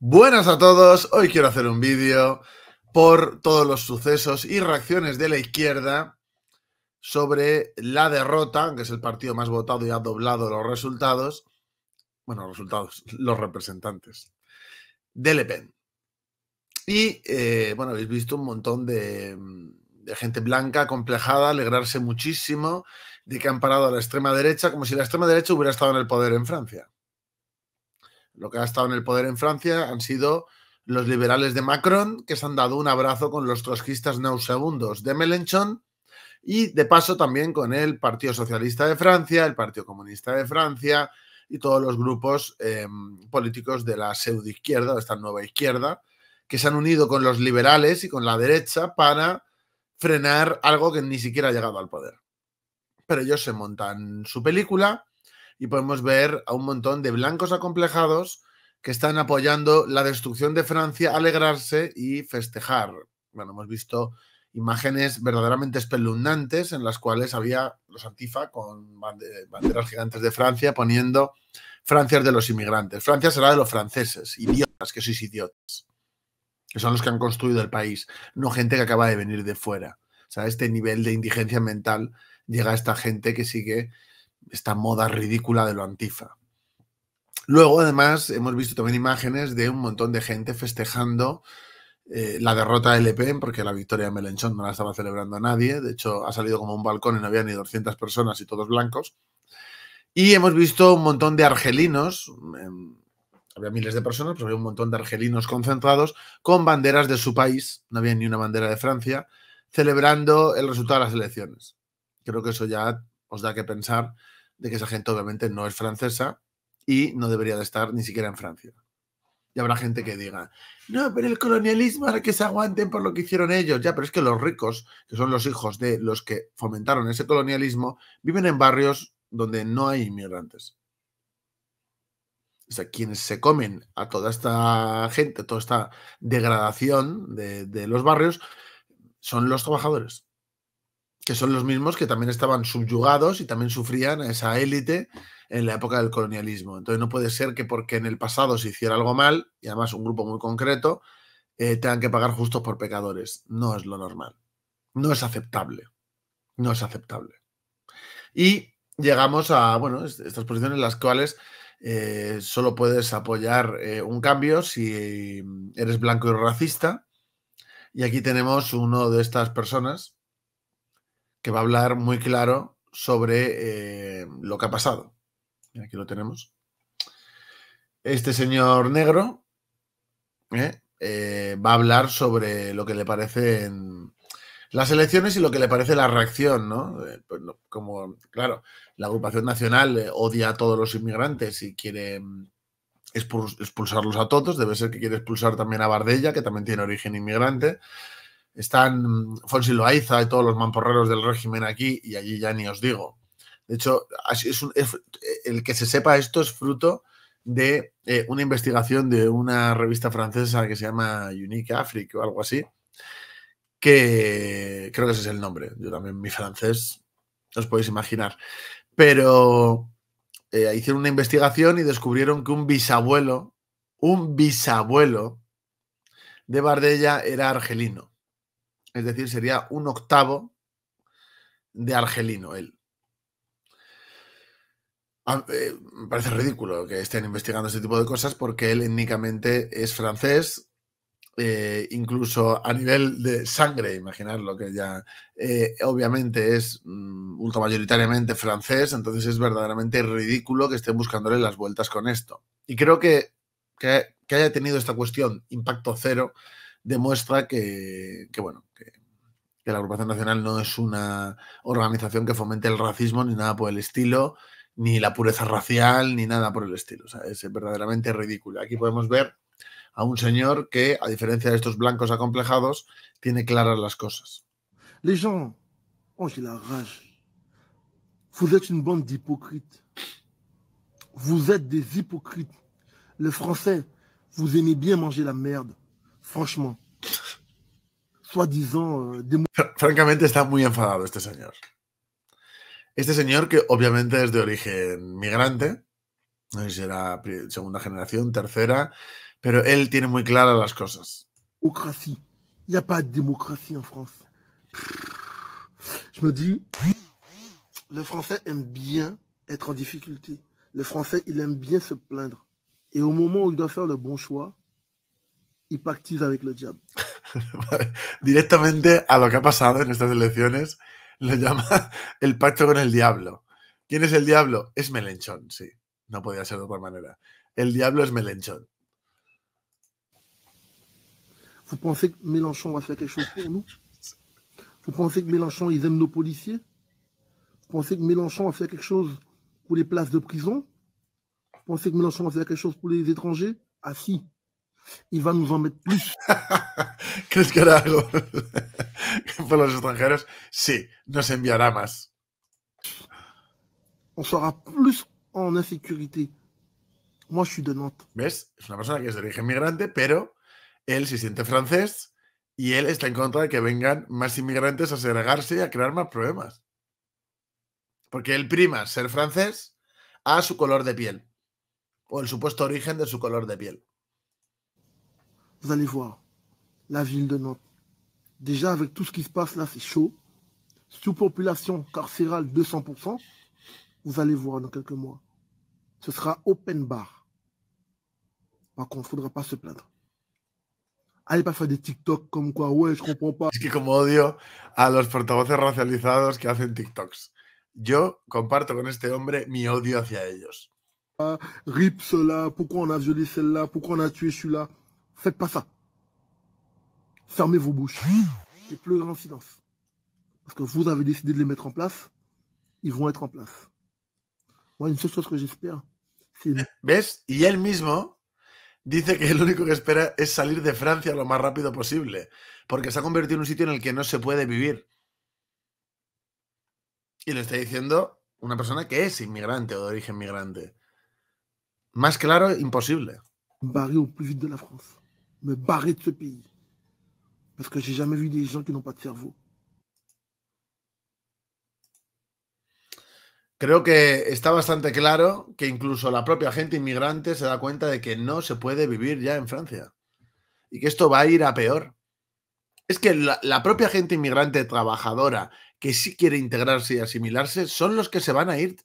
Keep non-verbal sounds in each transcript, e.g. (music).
Buenas a todos, hoy quiero hacer un vídeo por todos los sucesos y reacciones de la izquierda sobre la derrota, que es el partido más votado y ha doblado los resultados, bueno, los resultados, (laughs) los representantes, de Le Pen. Y, eh, bueno, habéis visto un montón de, de gente blanca, complejada, alegrarse muchísimo de que han parado a la extrema derecha, como si la extrema derecha hubiera estado en el poder en Francia. Lo que ha estado en el poder en Francia han sido los liberales de Macron, que se han dado un abrazo con los trotskistas neusegundos de Melenchon y de paso también con el Partido Socialista de Francia, el Partido Comunista de Francia y todos los grupos em, políticos de la pseudoizquierda, de esta nueva izquierda, que se han unido con los liberales y con la derecha para frenar algo que ni siquiera ha llegado al poder. Pero ellos se montan su película y podemos ver a un montón de blancos acomplejados que están apoyando la destrucción de Francia, alegrarse y festejar. Bueno, hemos visto imágenes verdaderamente espeluznantes en las cuales había los antifa con banderas gigantes de Francia poniendo Francia es de los inmigrantes, Francia será de los franceses, idiotas, que sois idiotas, que son los que han construido el país, no gente que acaba de venir de fuera. O sea, este nivel de indigencia mental llega a esta gente que sigue esta moda ridícula de lo antifa. Luego, además, hemos visto también imágenes de un montón de gente festejando eh, la derrota del Pen, porque la victoria de Melenchón no la estaba celebrando nadie. De hecho, ha salido como un balcón y no había ni 200 personas y todos blancos. Y hemos visto un montón de argelinos, em, había miles de personas, pero había un montón de argelinos concentrados con banderas de su país, no había ni una bandera de Francia, celebrando el resultado de las elecciones. Creo que eso ya os da que pensar de que esa gente obviamente no es francesa y no debería de estar ni siquiera en Francia. Y habrá gente que diga, no, pero el colonialismo hará que se aguanten por lo que hicieron ellos. Ya, pero es que los ricos, que son los hijos de los que fomentaron ese colonialismo, viven en barrios donde no hay inmigrantes. O sea, quienes se comen a toda esta gente, toda esta degradación de los barrios, son los trabajadores que son los mismos que también estaban subyugados y también sufrían a esa élite en la época del colonialismo. Entonces no puede ser que porque en el pasado se hiciera algo mal, y además un grupo muy concreto, eh, tengan que pagar justos por pecadores. No es lo normal. No es aceptable. No es aceptable. Y llegamos a, bueno, estas posiciones en las cuales eh, solo puedes apoyar eh, un cambio si eres blanco y racista. Y aquí tenemos uno de estas personas, que va a hablar muy claro sobre eh, lo que ha pasado. Aquí lo tenemos. Este señor negro ¿eh? Eh, va a hablar sobre lo que le parecen las elecciones y lo que le parece la reacción, ¿no? Pues, como, claro, la agrupación nacional odia a todos los inmigrantes y quiere mm, expulsarlos a todos, debe ser que quiere expulsar también a Bardella, que también tiene origen inmigrante están Fonsi Loaiza y todos los mamporreros del régimen aquí y allí ya ni os digo. De hecho, el que se sepa esto es fruto de eh, una investigación de una revista francesa que se llama Unique Afrique o algo así, que creo que ese es el nombre. Yo también mi francés, os podéis imaginar. Pero eh, hicieron una investigación y descubrieron que un bisabuelo, un bisabuelo de Bardella era argelino es decir, sería un octavo de argelino él. Eh, me parece ridículo que estén investigando este tipo de cosas porque él étnicamente es francés, eh, incluso a nivel de sangre, imaginar lo que ya eh, obviamente es mm, ultra mayoritariamente francés, entonces es verdaderamente ridículo que estén buscándole las vueltas con esto. Y creo que, que, haya tenido esta cuestión impacto cero demuestra que bueno, que la agrupación nacional no es una organización que fomente el racismo ni nada por el estilo, ni la pureza racial, ni nada por el estilo. es verdaderamente ridículo. Aquí podemos ver a un señor que, a diferencia de estos blancos acomplejados, tiene claras las cosas. Les gens ont la rage. Vous êtes une bande d'hypocrites. Vous êtes des hypocrites. Les Français, vous aimez bien manger la merde. Franchement, soi-disant... Euh, francamente está muy enfadado este señor. Este señor que obviamente es de origen migrante, no sé si era segunda generación, tercera, pero él tiene muy claras las cosas. Democracia. Il hay a pas de en Francia Je me dis, le français aime bien être en difficulté. Le français, il aime bien se plaindre. Et au moment où il doit faire le bon choix, il pactise avec le diable. (laughs) directamente a lo que ha pasado en estas elecciones, lo llama (laughs) el pacto con el diablo. ¿Quién es el diablo? Es Melenchón, sí. No podía ser de otra manera. El diablo es Melenchón. ¿Vous pensez que Mélenchon va faire quelque chose pour nosotros? Vous pensez que Mélenchon, ils aiment nos policiers Vous pensez que Mélenchon va faire quelque chose pour les places de prisión? Vous pensez que Mélenchon va faire quelque chose pour les étrangers Ah y va a (laughs) ¿Crees que hará algo (laughs) por los extranjeros? Sí, nos enviará más. On sera plus en insécurité. Moi, je suis de Nantes. ¿Ves? Es una persona que es de origen migrante, pero él se siente francés y él está en contra de que vengan más inmigrantes a segregarse y a crear más problemas. Porque él prima ser francés a su color de piel o el supuesto origen de su color de piel. Vous allez voir, la ville de Nantes. Déjà, avec tout ce qui se passe là, c'est chaud. Sous-population carcérale, 200%. Vous allez voir dans quelques mois. Ce sera open bar. Par contre, il ne faudra pas se plaindre. Allez pas faire des TikTok comme quoi, ouais, je comprends pas. Es que comme odio a los portavoces racializados qui hacen TikToks. Yo comparto con este hombre mi odio hacia ellos. Ah, rip cela, pourquoi on a violé celle-là, pourquoi on a tué celui-là. Faites pas ça. Fermez vos bouches et pleurez en silence. Parce que vous avez décidé de les mettre en place, ils vont être en place. Moi, une seule chose que j'espère, c'est... ¿Ves? Y él mismo dice que lo único que espera es salir de Francia lo más rápido posible, porque se ha convertido en un sitio en el que no se puede vivir. Y lo está diciendo una persona que es inmigrante o de origen migrante. Más claro, imposible. plus vite de la France me barrer de ce pays. Parce que j'ai jamais vu des gens qui n'ont pas de Creo que está bastante claro que incluso la propia gente inmigrante se da cuenta de que no se puede vivir ya en Francia y que esto va a ir a peor. Es que la, la propia gente inmigrante trabajadora que sí quiere integrarse y asimilarse son los que se van a ir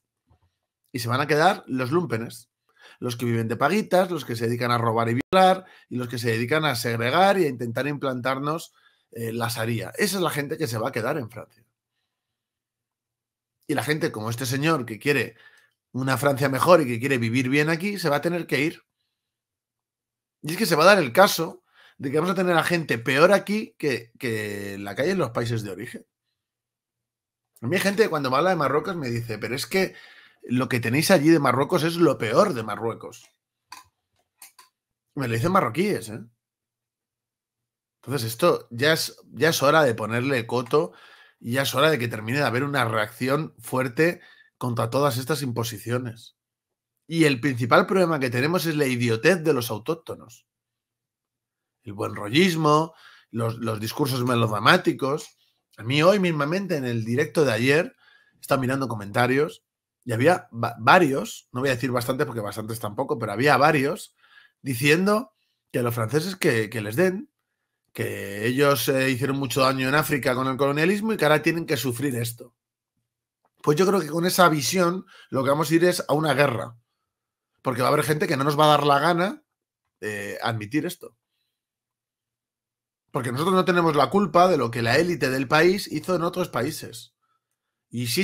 y se van a quedar los lumpenes los que viven de paguitas, los que se dedican a robar y violar, y los que se dedican a segregar y a intentar implantarnos eh, la saría. Esa es la gente que se va a quedar en Francia. Y la gente como este señor que quiere una Francia mejor y que quiere vivir bien aquí, se va a tener que ir. Y es que se va a dar el caso de que vamos a tener a gente peor aquí que, que en la calle en los países de origen. A mí hay gente que cuando me habla de Marruecos me dice, pero es que lo que tenéis allí de Marruecos es lo peor de Marruecos. Me lo dicen marroquíes, ¿eh? Entonces esto ya es, ya es hora de ponerle coto y ya es hora de que termine de haber una reacción fuerte contra todas estas imposiciones. Y el principal problema que tenemos es la idiotez de los autóctonos. El buen rollismo, los, los discursos melodramáticos. A mí hoy mismamente en el directo de ayer, he mirando comentarios y había varios, no voy a decir bastantes porque bastantes tampoco, pero había varios diciendo que a los franceses que, les den, que ellos eh, hicieron mucho daño en África con el colonialismo y que ahora tienen que sufrir esto. Pues yo creo que con esa visión lo que vamos a ir es a una guerra, porque va a haber gente que no nos va a dar la gana admitir esto. Porque nosotros no tenemos la culpa de lo que la élite del país hizo en otros países. Y sí,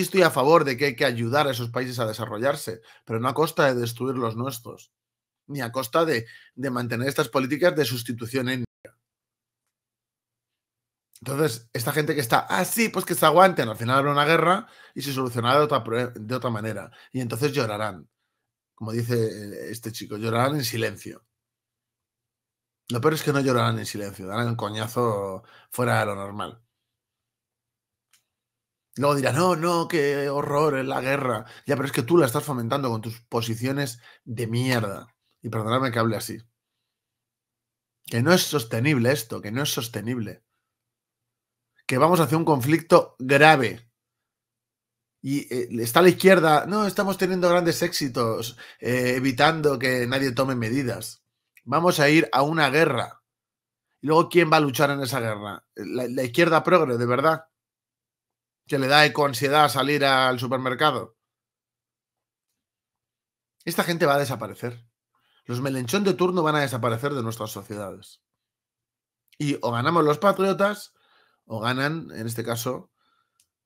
estoy a favor de que hay que ayudar a esos países a desarrollarse, pero no a costa de destruir los nuestros, ni a costa de, de mantener estas políticas de sustitución étnica. Entonces, esta gente que está, así, ah, pues que se aguanten, al final habrá una guerra y se solucionará de otra, de otra manera. Y entonces llorarán, como dice eh, este chico, llorarán en silencio. Lo peor es que no llorarán en silencio, darán un coñazo fuera de lo normal. Luego dirá, no, no, qué horror es eh, la guerra. Ya, pero es que tú la estás fomentando con tus posiciones de mierda. Y perdonadme que hable así. Que no es sostenible esto, que no es sostenible. Que vamos hacia un conflicto grave. Y eh, está la izquierda, no, estamos teniendo grandes éxitos, eh, evitando que nadie tome medidas. Vamos a ir a una guerra. Y luego, ¿quién va a luchar en esa guerra? la izquierda progre, de verdad que le da e ansiedad salir al supermercado. Esta gente va a desaparecer. Los melenchón de turno van a desaparecer de nuestras sociedades. Y o ganamos los patriotas o ganan, en este caso,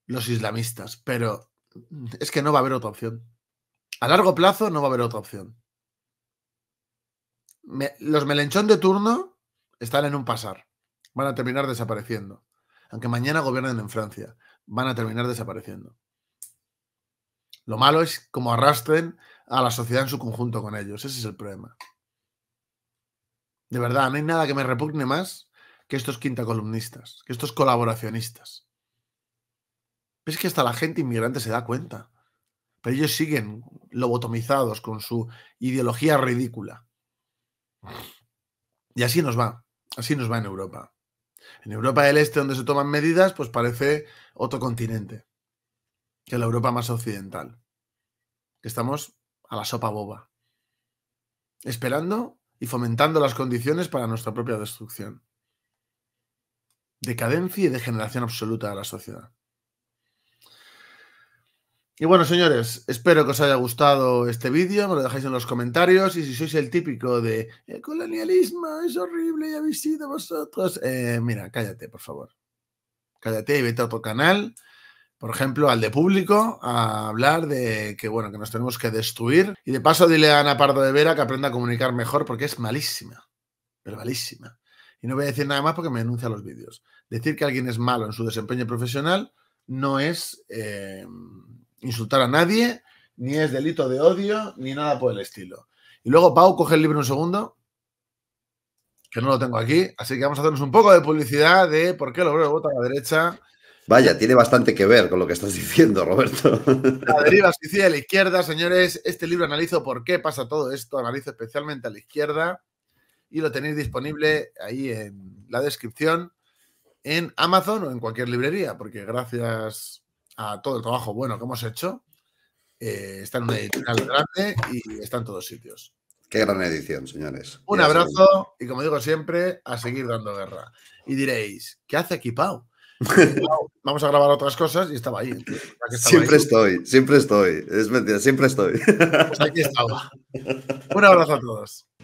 los islamistas. Pero mm, es que no va a haber otra opción. A largo plazo no va a haber otra opción. los melenchón de turno están en un pasar. Van a terminar desapareciendo. Aunque mañana gobiernen en Francia van a terminar desapareciendo. Lo malo es como arrastren a la sociedad en su conjunto con ellos. Ese es el problema. De verdad, no hay nada que me repugne más que estos quinta columnistas, que estos colaboracionistas. Es que hasta la gente inmigrante se da cuenta. Pero ellos siguen lobotomizados con su ideología ridícula. Y así nos va. Así nos va en Europa. En Europa del Este, donde se toman medidas, pues parece otro continente que la Europa más occidental. estamos a la sopa boba, esperando y fomentando las condiciones para nuestra propia destrucción. Decadencia y degeneración absoluta de la sociedad. Y bueno, señores, espero que os haya gustado este vídeo, me lo dejáis en los comentarios y si sois el típico de el colonialismo es horrible y habéis sido vosotros, eh, mira, cállate, por favor. Cállate y vete a otro canal, por ejemplo, al de público, a hablar de que, bueno, que nos tenemos que destruir. Y de paso dile a Ana Pardo de Vera que aprenda a comunicar mejor porque es malísima, pero malísima. Y no voy a decir nada más porque me denuncia los vídeos. Decir que alguien es malo en su desempeño profesional no es... Eh, insultar a nadie, ni es delito de odio, ni nada por el estilo. Y luego Pau coge el libro un segundo, que no lo tengo aquí, así que vamos a hacernos un poco de publicidad de por qué el obrero vota a la derecha. Vaya, tiene bastante que ver con lo que estás diciendo, Roberto. La deriva suicida a la izquierda, señores. Este libro analizo por qué pasa todo esto, analizo especialmente a la izquierda y lo tenéis disponible ahí en la descripción, en Amazon o en cualquier librería, porque gracias a todo el trabajo bueno que hemos hecho. Eh, está en una edición grande y está en todos sitios. Qué gran edición, señores. Un abrazo y como digo siempre, a seguir dando guerra. Y diréis, ¿qué hace aquí Pau? (laughs) Vamos a grabar otras cosas y estaba ahí. siempre estoy, siempre estoy. Es mentira, siempre estoy. Pues aquí estaba. Un abrazo a todos.